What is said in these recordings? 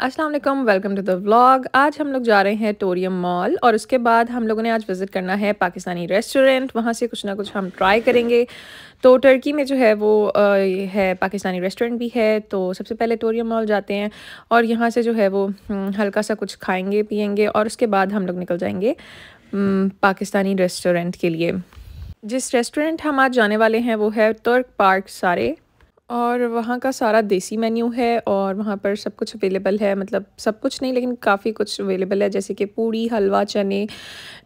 वालेकुम welcome to the vlog आज हम लोग जा रहे हैं टोरियम मॉल और उसके बाद हम लोगों ने आज विज़िट करना है पाकिस्तानी रेस्टोरेंट वहाँ से कुछ ना कुछ हम ट्राई करेंगे तो टर्की में जो है वो आ, है पाकिस्तानी रेस्टोरेंट भी है तो सबसे पहले टोरियम मॉल जाते हैं और यहाँ से जो है वो हम्म, हल्का सा कुछ खाएँगे पियेंगे और उसके बाद हम लोग निकल जाएंगे हम्म, पाकिस्तानी रेस्टोरेंट के लिए जिस रेस्टोरेंट हम आज जाने वाले हैं वो है तुर्क पार्क सारे और वहाँ का सारा देसी मेन्यू है और वहाँ पर सब कुछ अवेलेबल है मतलब सब कुछ नहीं लेकिन काफ़ी कुछ अवेलेबल है जैसे कि पूड़ी हलवा चने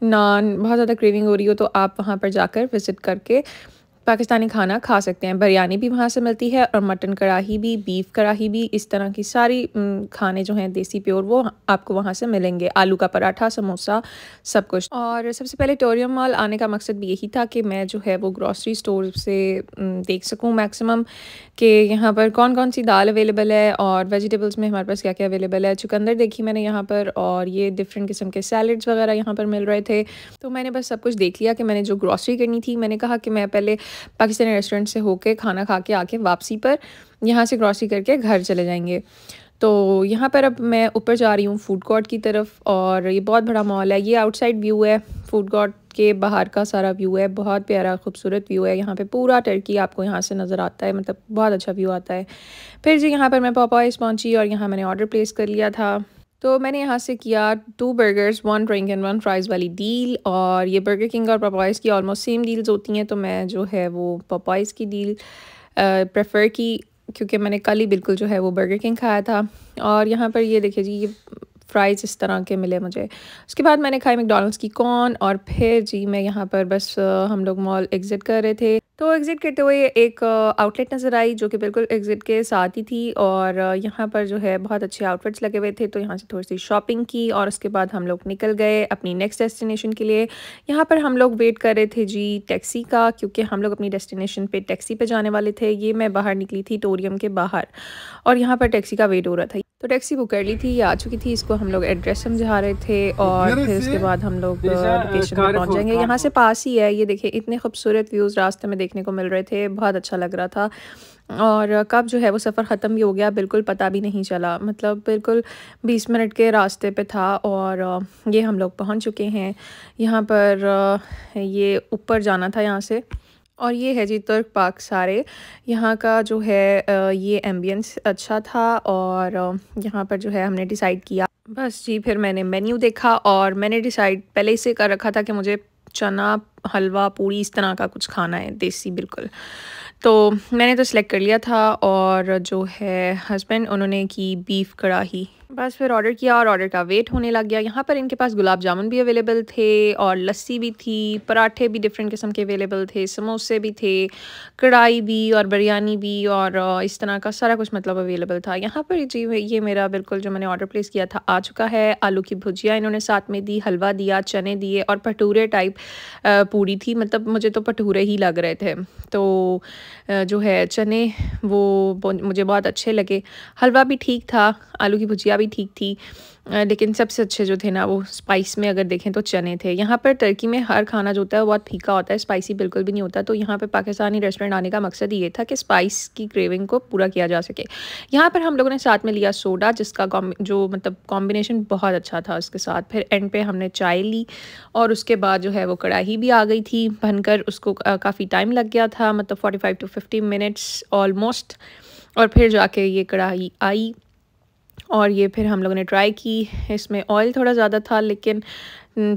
नान बहुत ज़्यादा क्रेविंग हो रही हो तो आप वहाँ पर जाकर विज़िट करके पाकिस्तानी खाना खा सकते हैं बिरयानी भी वहाँ से मिलती है और मटन कढ़ाई भी बीफ कढ़ाई भी इस तरह की सारी खाने जो हैं देसी प्योर वो आपको वहाँ से मिलेंगे आलू का पराठा समोसा सब कुछ और सबसे पहले टोरियम मॉल आने का मकसद भी यही था कि मैं जो है वो ग्रॉसरी स्टोर से देख सकूँ मैक्सिमम कि यहाँ पर कौन कौन सी दाल अवेलेबल है और वेजिटेबल्स में हमारे पास क्या क्या अवेलेबल है चुकंदर देखी मैंने यहाँ पर और ये डिफरेंट किस्म के सैलड्स वगैरह यहाँ पर मिल रहे थे तो मैंने बस सब कुछ देख लिया कि मैंने जो ग्रॉसरी करनी थी मैंने कहा कि मैं पहले पाकिस्तानी रेस्टोरेंट से होके खाना खा के आके वापसी पर यहाँ से क्रॉसिंग करके घर चले जाएंगे तो यहाँ पर अब मैं ऊपर जा रही हूँ फूड कोर्ट की तरफ और ये बहुत बड़ा मॉल है ये आउटसाइड व्यू है फूड कोर्ट के बाहर का सारा व्यू है बहुत प्यारा खूबसूरत व्यू है यहाँ पे पूरा टर्की आपको यहाँ से नज़र आता है मतलब बहुत अच्छा व्यू आता है फिर जी यहाँ पर मैं पापा पहुँची और यहाँ मैंने ऑर्डर प्लेस कर लिया था तो मैंने यहाँ से किया two burgers one drink and one fries वाली डील और ये बर्गर किंग और पपाइज़ की ऑलमोस्ट सेम डील्स होती हैं तो मैं जो है वो पपाइज़ की डील प्रेफर की क्योंकि मैंने कल ही बिल्कुल जो है वो बर्गर किंग खाया था और यहाँ पर ये देखिए जी ये फ्राइज़ इस तरह के मिले मुझे उसके बाद मैंने खाई मैकडोनल्ड्स की कॉर्न और फिर जी मैं यहाँ पर बस हम लोग मॉल एग्ज़िट कर रहे थे तो एग्ज़िट करते हुए एक आउटलेट नज़र आई जो कि बिल्कुल एग्ज़िट के साथ ही थी और यहाँ पर जो है बहुत अच्छे आउटफिट्स लगे हुए थे तो यहाँ से थोड़ी सी शॉपिंग की और उसके बाद हम लोग निकल गए अपनी नेक्स्ट डेस्टिनेशन के लिए यहाँ पर हम लोग वेट कर रहे थे जी टैक्सी का क्योंकि हम लोग अपनी डेस्टिनेशन पर टैक्सी पर जाने वाले थे ये मैं बाहर निकली थी टोरियम के बाहर और यहाँ पर टैक्सी का वेट हो रहा था तो टैक्सी बुक कर ली थी ये आ चुकी थी इसको हम लोग एड्रेस समझा रहे थे और फिर उसके बाद हम लोग लोकेशन पर पहुँच जाएंगे यहाँ से पास ही है ये देखिए इतने खूबसूरत व्यूज़ रास्ते में देखने को मिल रहे थे बहुत अच्छा लग रहा था और कब जो है वो सफ़र ख़त्म भी हो गया बिल्कुल पता भी नहीं चला मतलब बिल्कुल 20 मिनट के रास्ते पे था और ये हम लोग पहुंच चुके हैं यहाँ पर ये ऊपर जाना था यहाँ से और ये है जी तुर्क पार्क सारे यहाँ का जो है ये एम्बियंस अच्छा था और यहाँ पर जो है हमने डिसाइड किया बस जी फिर मैंने मेन्यू देखा और मैंने डिसाइड पहले से कर रखा था कि मुझे चना हलवा पूरी इस तरह का कुछ खाना है देसी बिल्कुल तो मैंने तो सिलेक्ट कर लिया था और जो है हस्बैंड उन्होंने की बीफ कढ़ाही बस फिर ऑर्डर किया और ऑर्डर का वेट होने लग गया यहाँ पर इनके पास गुलाब जामुन भी अवेलेबल थे और लस्सी भी थी पराठे भी डिफरेंट किस्म के अवेलेबल थे समोसे भी थे कढ़ाई भी और बिरयानी भी और इस तरह का सारा कुछ मतलब अवेलेबल था यहाँ पर जी ये मेरा बिल्कुल जो मैंने ऑर्डर प्लेस किया था आ चुका है आलू की भुजिया इन्होंने साथ में दी हलवा दिया चने दिए और भटूरे टाइप पूरी थी मतलब मुझे तो भटूरे ही लग रहे थे तो जो है चने वो मुझे बहुत अच्छे लगे हलवा भी ठीक था आलू की भुजिया भी ठीक थी लेकिन सबसे अच्छे जो थे ना वो स्पाइस में अगर देखें तो चने थे यहाँ पर टर्की में हर खाना जो होता है बहुत फीका होता है स्पाइसी बिल्कुल भी नहीं होता तो यहाँ पर पाकिस्तानी रेस्टोरेंट आने का मकसद ये था कि स्पाइस की क्रेविंग को पूरा किया जा सके यहाँ पर हम लोगों ने साथ में लिया सोडा जिसका जो मतलब कॉम्बिनेशन बहुत अच्छा था उसके साथ फिर एंड पे हमने चाय ली और उसके बाद जो है वो कढ़ाई भी आ गई थी बनकर उसको काफ़ी टाइम लग गया था मतलब five to fifty minutes almost और फिर जाके ये कढ़ाई आई और ये फिर हम लोगों ने ट्राई की इसमें ऑयल थोड़ा ज़्यादा था लेकिन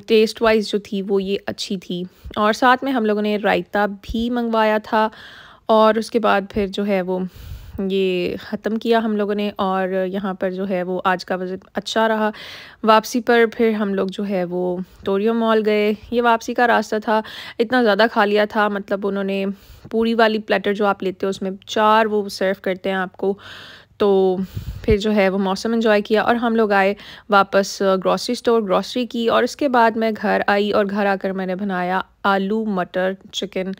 टेस्ट वाइज जो थी वो ये अच्छी थी और साथ में हम लोगों ने रायता भी मंगवाया था और उसके बाद फिर जो है वो ये ख़त्म किया हम लोगों ने और यहाँ पर जो है वो आज का विज़िट अच्छा रहा वापसी पर फिर हम लोग जो है वो टोरियो मॉल गए ये वापसी का रास्ता था इतना ज़्यादा खा लिया था मतलब उन्होंने पूरी वाली प्लेटर जो आप लेते हो उसमें चार वो सर्व करते हैं आपको तो फिर जो है वो मौसम इन्जॉय किया और हम लोग आए वापस ग्रॉसरी स्टोर ग्रॉसरी की और उसके बाद मैं घर आई और घर आकर मैंने बनाया आलू मटर चिकन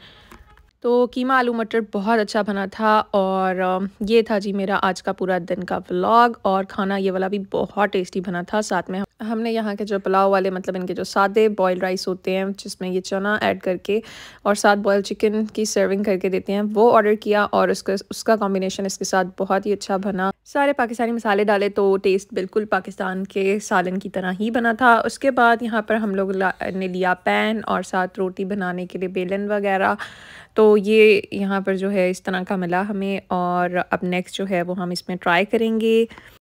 तो कीमा आलू मटर बहुत अच्छा बना था और ये था जी मेरा आज का पूरा दिन का व्लॉग और खाना ये वाला भी बहुत टेस्टी बना था साथ में हमने यहाँ के जो पुलाव वाले मतलब इनके जो सादे बॉयल राइस होते हैं जिसमें ये चना ऐड करके और साथ बॉयल चिकन की सर्विंग करके देते हैं वो ऑर्डर किया और उसका उसका कॉम्बिनेशन इसके साथ बहुत ही अच्छा बना सारे पाकिस्तानी मसाले डाले तो टेस्ट बिल्कुल पाकिस्तान के सालन की तरह ही बना था उसके बाद यहाँ पर हम लोग ने लिया पैन और साथ रोटी बनाने के लिए बेलन वगैरह तो ये यहाँ पर जो है इस तरह का मिला हमें और अब नेक्स्ट जो है वो हम इसमें ट्राई करेंगे